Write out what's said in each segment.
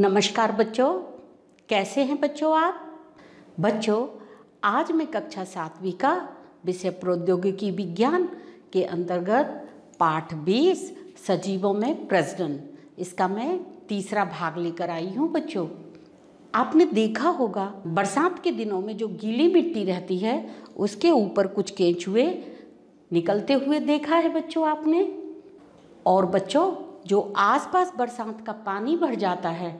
नमस्कार बच्चों कैसे हैं बच्चों आप बच्चों आज मैं कक्षा सातवीं का विषय प्रौद्योगिकी विज्ञान के अंतर्गत पाठ बीस सजीवों में प्रजनन इसका मैं तीसरा भाग लेकर आई हूँ बच्चों आपने देखा होगा बरसात के दिनों में जो गीली मिट्टी रहती है उसके ऊपर कुछ केंचुए निकलते हुए देखा है बच्चों आपने और बच्चों जो आसपास बरसात का पानी भर जाता है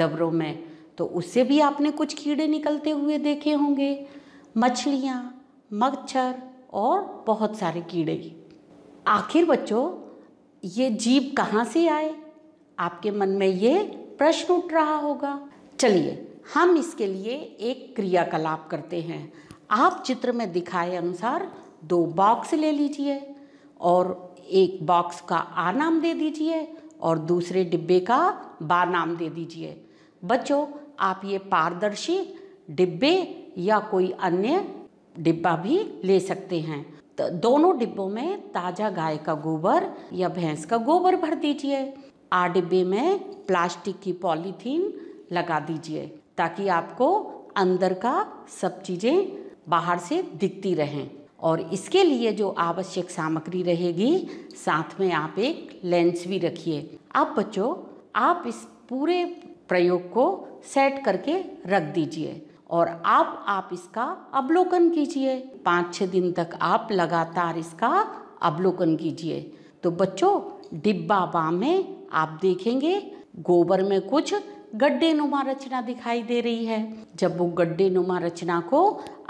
डबरों में तो उससे भी आपने कुछ कीड़े निकलते हुए देखे होंगे मछलियाँ मच्छर और बहुत सारे कीड़े आखिर बच्चों ये जीव कहाँ से आए आपके मन में ये प्रश्न उठ रहा होगा चलिए हम इसके लिए एक क्रियाकलाप करते हैं आप चित्र में दिखाए अनुसार दो बॉक्स ले लीजिए और एक बॉक्स का आ नाम दे दीजिए और दूसरे डिब्बे का बा नाम दे दीजिए बच्चों आप ये पारदर्शी डिब्बे या कोई अन्य डिब्बा भी ले सकते हैं तो दोनों डिब्बों में ताज़ा गाय का गोबर या भैंस का गोबर भर दीजिए आ डिब्बे में प्लास्टिक की पॉलीथीन लगा दीजिए ताकि आपको अंदर का सब चीज़ें बाहर से दिखती रहें और इसके लिए जो आवश्यक सामग्री रहेगी साथ में आप एक लेंस भी रखिए अब बच्चों आप इस पूरे प्रयोग को सेट करके रख दीजिए और आप आप इसका अवलोकन कीजिए पाँच छः दिन तक आप लगातार इसका अवलोकन कीजिए तो बच्चों डिब्बा बा में आप देखेंगे गोबर में कुछ गड्ढे नुमा रचना दिखाई दे रही है जब वो गड्ढे नुमा रचना को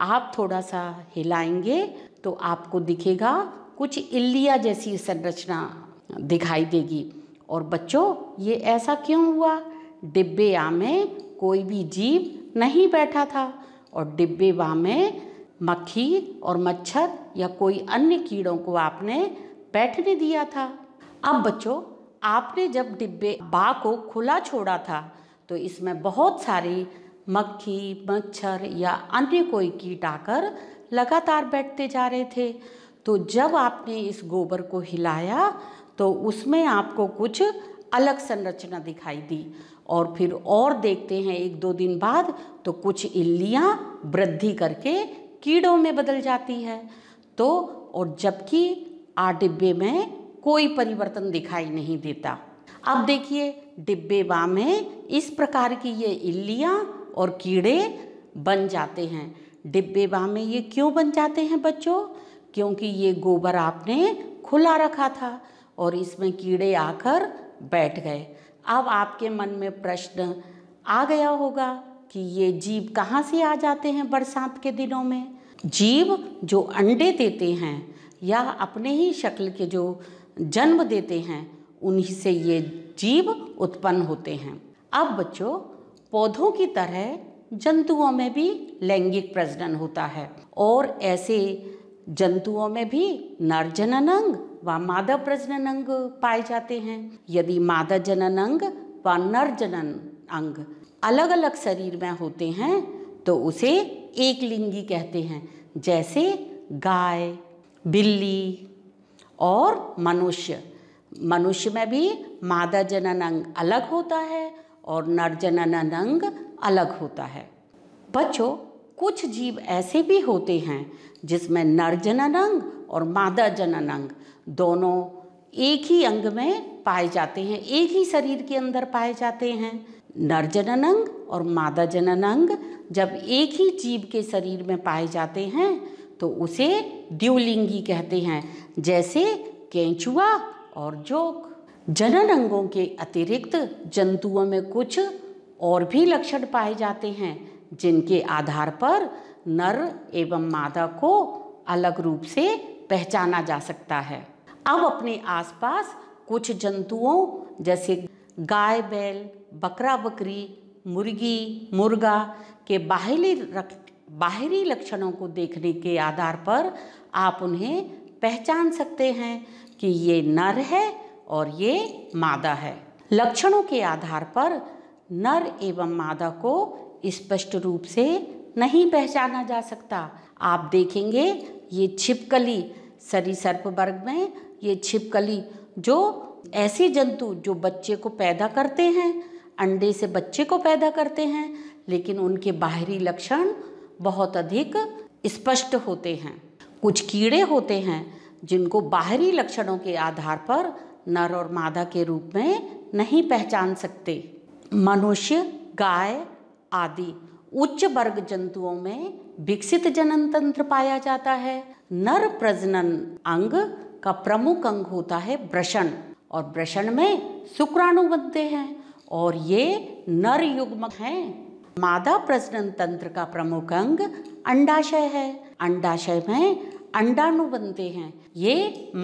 आप थोड़ा सा हिलाएंगे तो आपको दिखेगा कुछ इल्लिया जैसी संरचना दिखाई देगी और बच्चों ये ऐसा क्यों हुआ डिब्बे आ में कोई भी जीव नहीं बैठा था और डिब्बे वाह में मक्खी और मच्छर या कोई अन्य कीड़ों को आपने बैठने दिया था अब बच्चों आपने जब डिब्बे बा को खुला छोड़ा था तो इसमें बहुत सारी मक्खी मच्छर या अन्य कोई कीट आकर लगातार बैठते जा रहे थे तो जब आपने इस गोबर को हिलाया तो उसमें आपको कुछ अलग संरचना दिखाई दी और फिर और देखते हैं एक दो दिन बाद तो कुछ इल्लियाँ वृद्धि करके कीड़ों में बदल जाती है तो और जबकि आ डिब्बे में कोई परिवर्तन दिखाई नहीं देता अब देखिए डिब्बे डिब्बेबा में इस प्रकार की ये इल्लियाँ और कीड़े बन जाते हैं डिब्बे डिब्बेबा में ये क्यों बन जाते हैं बच्चों क्योंकि ये गोबर आपने खुला रखा था और इसमें कीड़े आकर बैठ गए अब आपके मन में प्रश्न आ गया होगा कि ये जीव कहाँ से आ जाते हैं बरसात के दिनों में जीव जो अंडे देते हैं या अपने ही शक्ल के जो जन्म देते हैं उन्हीं से ये जीव उत्पन्न होते हैं अब बच्चों पौधों की तरह जंतुओं में भी लैंगिक प्रजनन होता है और ऐसे जंतुओं में भी नर जनन अंग व मादा प्रजनन अंग पाए जाते हैं यदि मादा जनन अंग व नर जनन अंग अलग अलग शरीर में होते हैं तो उसे एक लिंगी कहते हैं जैसे गाय बिल्ली और मनुष्य मनुष्य में भी मादा जनन अंग अलग होता है और नर जनन अंग अलग होता है बच्चों कुछ जीव ऐसे भी होते हैं जिसमें नर जनन अंग और मादा जनन अंग दोनों एक ही अंग में पाए जाते हैं एक ही शरीर के अंदर पाए जाते हैं नर जनन अंग और मादा जनन अंग जब एक ही जीव के शरीर में पाए जाते हैं तो उसे द्यूलिंगी कहते हैं जैसे केंचुआ और जोक जनन अंगों के अतिरिक्त जंतुओं में कुछ और भी लक्षण पाए जाते हैं जिनके आधार पर नर एवं मादा को अलग रूप से पहचाना जा सकता है अब अपने आसपास कुछ जंतुओं जैसे गाय बैल बकरा बकरी मुर्गी मुर्गा के बाहरी बाहरी लक्षणों को देखने के आधार पर आप उन्हें पहचान सकते हैं कि ये नर है और ये मादा है लक्षणों के आधार पर नर एवं मादा को स्पष्ट रूप से नहीं पहचाना जा सकता आप देखेंगे ये छिपकली सरीसर्प वर्ग में ये छिपकली जो ऐसे जंतु जो बच्चे को पैदा करते हैं अंडे से बच्चे को पैदा करते हैं लेकिन उनके बाहरी लक्षण बहुत अधिक स्पष्ट होते हैं कुछ कीड़े होते हैं जिनको बाहरी लक्षणों के आधार पर नर और मादा के रूप में नहीं पहचान सकते मनुष्य गाय आदि उच्च वर्ग जंतुओं में विकसित जनन तंत्र पाया जाता है नर प्रजनन अंग का प्रमुख अंग होता है ब्रषण और ब्रषण में शुक्राणु बनते हैं और ये नर युग्म हैं मादा प्रजनन तंत्र का प्रमुख अंग अंडाशय है अंडाशय में अंडाणु बनते हैं ये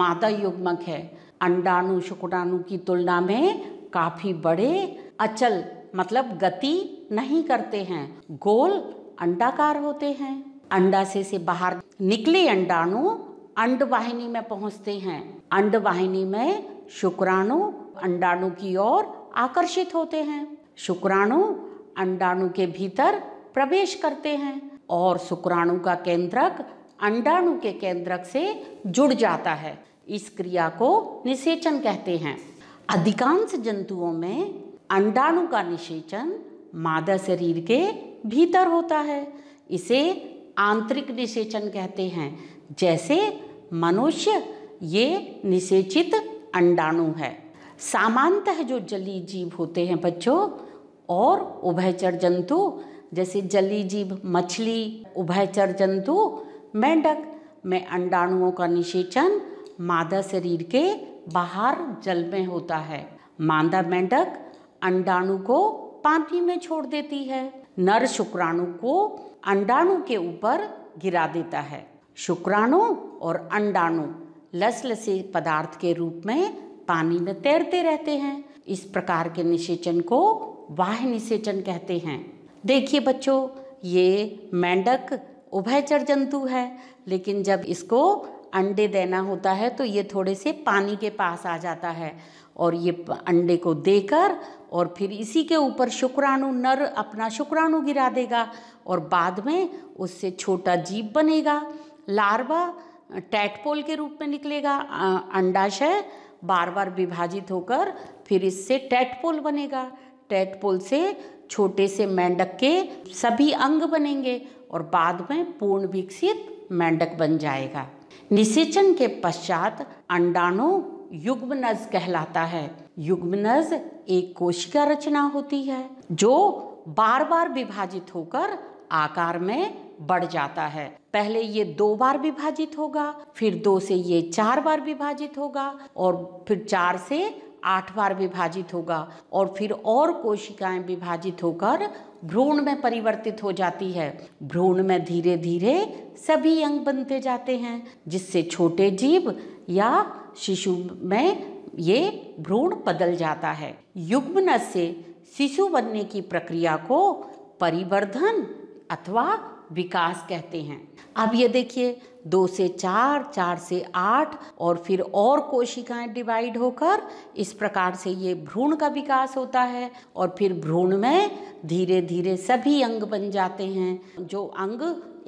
मादा युग्मक है अंडाणु शुक्राणु की तुलना में काफ़ी बड़े अचल मतलब गति नहीं करते हैं गोल अंडाकार होते हैं अंडाशय से बाहर निकले अंडाणु अंडवाहिनी में पहुंचते हैं अंडवाहिनी में शुक्राणु अंडाणु की ओर आकर्षित होते हैं शुक्राणु अंडाणु के भीतर प्रवेश करते हैं और शुक्राणु का केंद्रक अंडाणु के केंद्रक से जुड़ जाता है इस क्रिया को निषेचन कहते हैं अधिकांश जंतुओं में अंडाणु का निषेचन मादा शरीर के भीतर होता है इसे आंतरिक निषेचन कहते हैं जैसे मनुष्य ये निषेचित अंडाणु है सामान्यतः जो जली जीव होते हैं बच्चों और उभयचर जंतु जैसे जली जीव मछली उभयचर जंतु मेंढक में अंडाणुओं का निषेचन मादा शरीर के बाहर जल में होता है मादा मेंढक अंडाणु को पानी में छोड़ देती है नर शुक्राणु को अंडाणु के ऊपर गिरा देता है शुक्राणु और अंडाणु लसलसे पदार्थ के रूप में पानी में तैरते रहते हैं इस प्रकार के निषेचन को वाह निषेचन कहते हैं देखिए बच्चों ये मेंढक उभयचर जंतु है लेकिन जब इसको अंडे देना होता है तो ये थोड़े से पानी के पास आ जाता है और ये अंडे को देकर और फिर इसी के ऊपर शुक्राणु नर अपना शुक्राणु गिरा देगा और बाद में उससे छोटा जीव बनेगा लार्वा टैटपोल के रूप में निकलेगा अंडाशय बार बार विभाजित होकर फिर इससे टैटपोल बनेगा टैटपोल से छोटे से मेंढक के सभी अंग बनेंगे और बाद में पूर्ण विकसित मेंढक बन जाएगा निषेचन के पश्चात अंडाणु युग्मनज कहलाता है युग्मनज एक कोशिका रचना होती है जो बार बार विभाजित होकर आकार में बढ़ जाता है पहले ये दो बार विभाजित होगा फिर दो से ये चार बार विभाजित होगा और फिर चार से आठ बार विभाजित होगा और फिर और कोशिकाएं विभाजित होकर भ्रूण में परिवर्तित हो जाती है भ्रूण में धीरे धीरे सभी अंग बनते जाते हैं जिससे छोटे जीव या शिशु में ये भ्रूण बदल जाता है युग्मन से शिशु बनने की प्रक्रिया को परिवर्धन अथवा विकास कहते हैं अब ये देखिए दो से चार चार से आठ और फिर और कोशिकाएं डिवाइड होकर इस प्रकार से ये भ्रूण का विकास होता है और फिर भ्रूण में धीरे धीरे सभी अंग बन जाते हैं जो अंग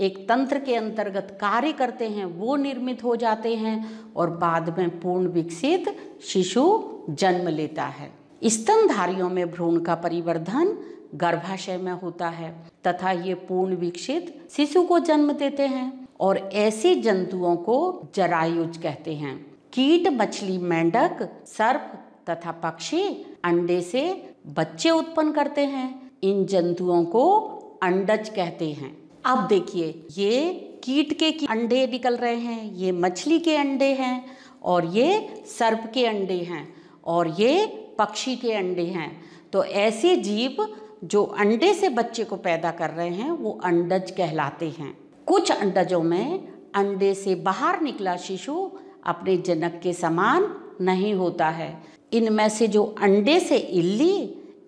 एक तंत्र के अंतर्गत कार्य करते हैं वो निर्मित हो जाते हैं और बाद में पूर्ण विकसित शिशु जन्म लेता है स्तनधारियों में भ्रूण का परिवर्धन गर्भाशय में होता है तथा ये पूर्ण विकसित शिशु को जन्म देते हैं और ऐसे जंतुओं को जरायुज कहते हैं कीट मछली मेंढक सर्प तथा पक्षी अंडे से बच्चे उत्पन्न करते हैं इन जंतुओं को अंडज कहते हैं अब देखिए ये कीट के की अंडे निकल रहे हैं ये मछली के अंडे हैं और ये सर्प के अंडे हैं और ये पक्षी के अंडे हैं तो ऐसे जीव जो अंडे से बच्चे को पैदा कर रहे हैं वो अंडज कहलाते हैं कुछ अंडजों में अंडे से बाहर निकला शिशु अपने जनक के समान नहीं होता है इनमें से जो अंडे से इल्ली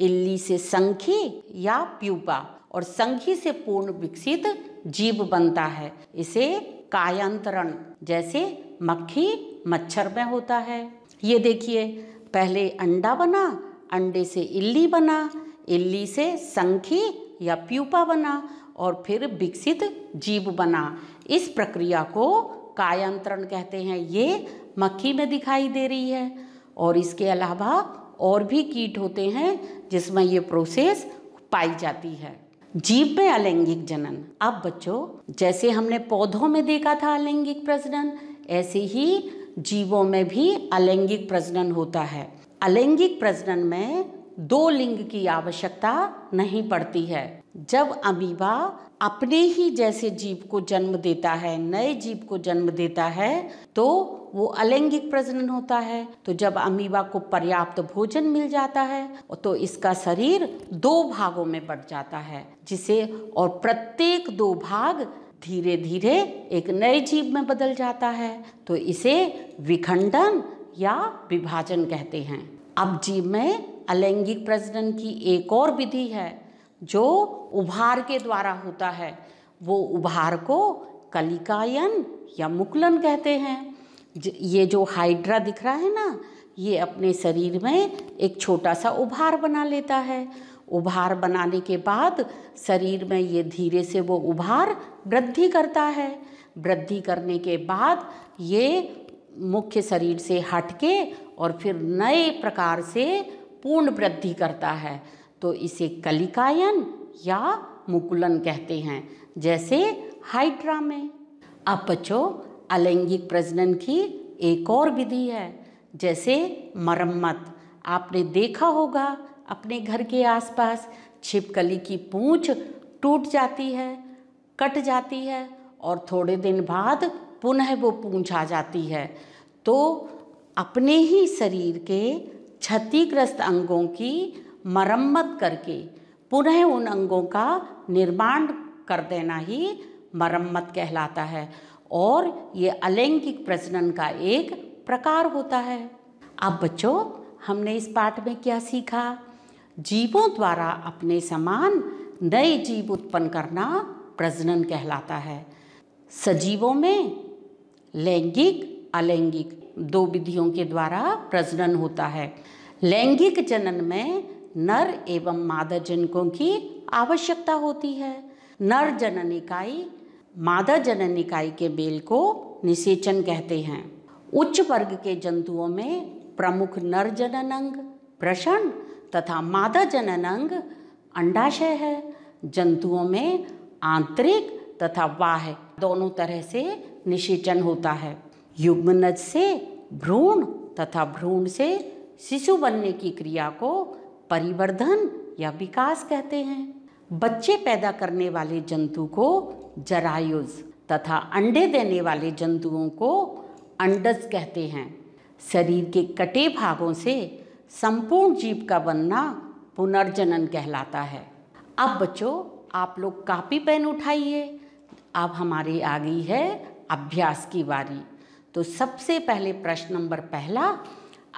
इल्ली से संखी या प्यूपा और संखी से पूर्ण विकसित जीव बनता है इसे कायांतरण जैसे मक्खी मच्छर में होता है ये देखिए पहले अंडा बना अंडे से इल्ली बना इल्ली से संखी या प्यूपा बना और फिर विकसित जीव बना इस प्रक्रिया को कायांतरण कहते हैं ये मक्खी में दिखाई दे रही है और इसके अलावा और भी कीट होते हैं जिसमें ये प्रोसेस पाई जाती है जीव में अलैंगिक जनन अब बच्चों जैसे हमने पौधों में देखा था अलैंगिक प्रजनन ऐसे ही जीवों में भी अलैंगिक प्रजनन होता है अलैंगिक प्रजनन में दो लिंग की आवश्यकता नहीं पड़ती है जब अमीबा अपने ही जैसे जीव को जन्म देता है नए जीव को जन्म देता है तो वो अलैंगिक प्रजनन होता है तो जब अमीबा को पर्याप्त भोजन मिल जाता है तो इसका शरीर दो भागों में बढ़ जाता है जिसे और प्रत्येक दो भाग धीरे धीरे एक नए जीव में बदल जाता है तो इसे विखंडन या विभाजन कहते हैं अब जीव में अलैंगिक प्रजनन की एक और विधि है जो उभार के द्वारा होता है वो उभार को कलिकायन या मुकलन कहते हैं ये जो हाइड्रा दिख रहा है ना ये अपने शरीर में एक छोटा सा उभार बना लेता है उभार बनाने के बाद शरीर में ये धीरे से वो उभार वृद्धि करता है वृद्धि करने के बाद ये मुख्य शरीर से हटके और फिर नए प्रकार से पूर्ण वृद्धि करता है तो इसे कलिकायन या मुकुलन कहते हैं जैसे हाइड्रा में अब बच्चों अलैंगिक प्रजनन की एक और विधि है जैसे मरम्मत आपने देखा होगा अपने घर के आसपास छिपकली की पूंछ टूट जाती है कट जाती है और थोड़े दिन बाद पुनः वो पूंछ आ जाती है तो अपने ही शरीर के क्षतिग्रस्त अंगों की मरम्मत करके पुनः उन अंगों का निर्माण कर देना ही मरम्मत कहलाता है और ये अलैंगिक प्रजनन का एक प्रकार होता है अब बच्चों हमने इस पाठ में क्या सीखा जीवों द्वारा अपने समान नए जीव उत्पन्न करना प्रजनन कहलाता है सजीवों में लैंगिक अलैंगिक दो विधियों के द्वारा प्रजनन होता है लैंगिक जनन में नर एवं मादा जनकों की आवश्यकता होती है नर जन इकाई मादा जनन के बेल को निषेचन कहते हैं उच्च वर्ग के जंतुओं में प्रमुख नर जनन अंग प्रशन तथा मादा जनन अंग अंडाशय है जंतुओं में आंतरिक तथा बाह्य दोनों तरह से निषेचन होता है युग्मनज से भ्रूण तथा भ्रूण से शिशु बनने की क्रिया को परिवर्धन या विकास कहते हैं बच्चे पैदा करने वाले जंतु को जरायुज तथा अंडे देने वाले जंतुओं को अंडज कहते हैं शरीर के कटे भागों से संपूर्ण जीव का बनना पुनर्जनन कहलाता है अब बच्चों आप लोग कापी पेन उठाइए अब हमारी आ गई है अभ्यास की बारी तो सबसे पहले प्रश्न नंबर पहला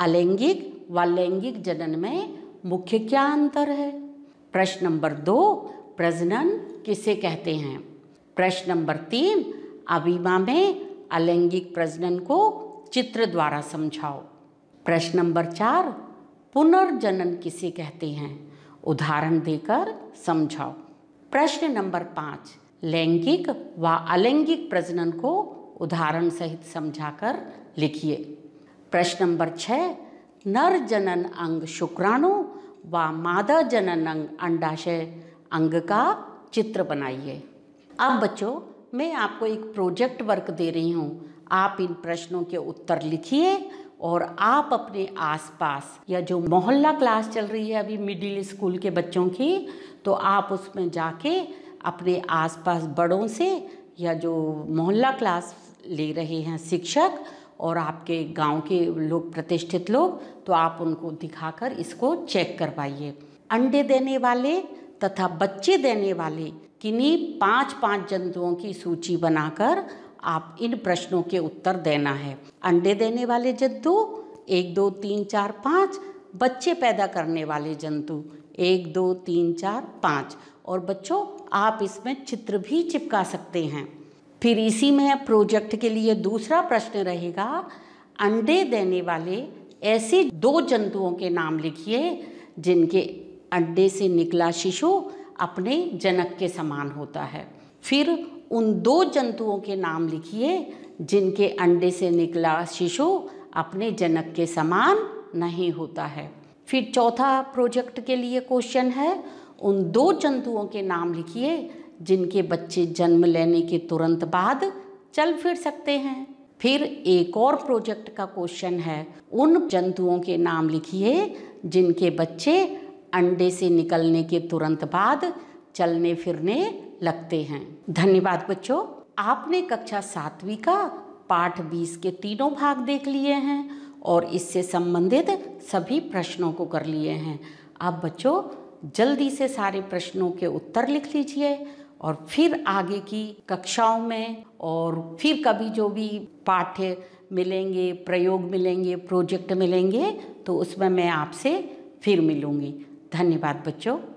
अलैंगिक व लैंगिक जनन में मुख्य क्या अंतर है प्रश्न नंबर दो प्रजनन किसे कहते हैं प्रश्न नंबर तीन अभिमा में अलैंगिक प्रजनन को चित्र द्वारा समझाओ प्रश्न नंबर चार पुनर्जनन किसे कहते हैं उदाहरण देकर समझाओ प्रश्न नंबर पाँच लैंगिक व अलैंगिक प्रजनन को उदाहरण सहित समझाकर लिखिए प्रश्न नंबर छः नर जनन अंग शुक्राणु व मादा जनन अंग अंडाशय अंग का चित्र बनाइए अब बच्चों मैं आपको एक प्रोजेक्ट वर्क दे रही हूँ आप इन प्रश्नों के उत्तर लिखिए और आप अपने आसपास या जो मोहल्ला क्लास चल रही है अभी मिडिल स्कूल के बच्चों की तो आप उसमें जाके अपने आसपास बड़ों से या जो मोहल्ला क्लास ले रहे हैं शिक्षक और आपके गांव के लोग प्रतिष्ठित लोग तो आप उनको दिखाकर इसको चेक करवाइए अंडे देने वाले तथा बच्चे देने वाले किन्हीं पाँच पाँच जंतुओं की सूची बनाकर आप इन प्रश्नों के उत्तर देना है अंडे देने वाले जंतु एक दो तीन चार पाँच बच्चे पैदा करने वाले जंतु एक दो तीन चार पाँच और बच्चों आप इसमें चित्र भी चिपका सकते हैं फिर इसी में प्रोजेक्ट के लिए दूसरा प्रश्न रहेगा अंडे देने वाले ऐसे दो जंतुओं के नाम लिखिए जिनके अंडे से निकला शिशु अपने जनक के समान होता है फिर उन दो जंतुओं के नाम लिखिए जिनके अंडे से निकला शिशु अपने जनक के समान नहीं होता है फिर चौथा प्रोजेक्ट के लिए क्वेश्चन है उन दो जंतुओं के नाम लिखिए जिनके बच्चे जन्म लेने के तुरंत बाद चल फिर सकते हैं फिर एक और प्रोजेक्ट का क्वेश्चन है उन जंतुओं के नाम लिखिए जिनके बच्चे अंडे से निकलने के तुरंत बाद चलने फिरने लगते हैं धन्यवाद बच्चों आपने कक्षा सातवीं का पाठ बीस के तीनों भाग देख लिए हैं और इससे संबंधित सभी प्रश्नों को कर लिए हैं आप बच्चों जल्दी से सारे प्रश्नों के उत्तर लिख लीजिए और फिर आगे की कक्षाओं में और फिर कभी जो भी पाठ्य मिलेंगे प्रयोग मिलेंगे प्रोजेक्ट मिलेंगे तो उसमें मैं आपसे फिर मिलूँगी धन्यवाद बच्चों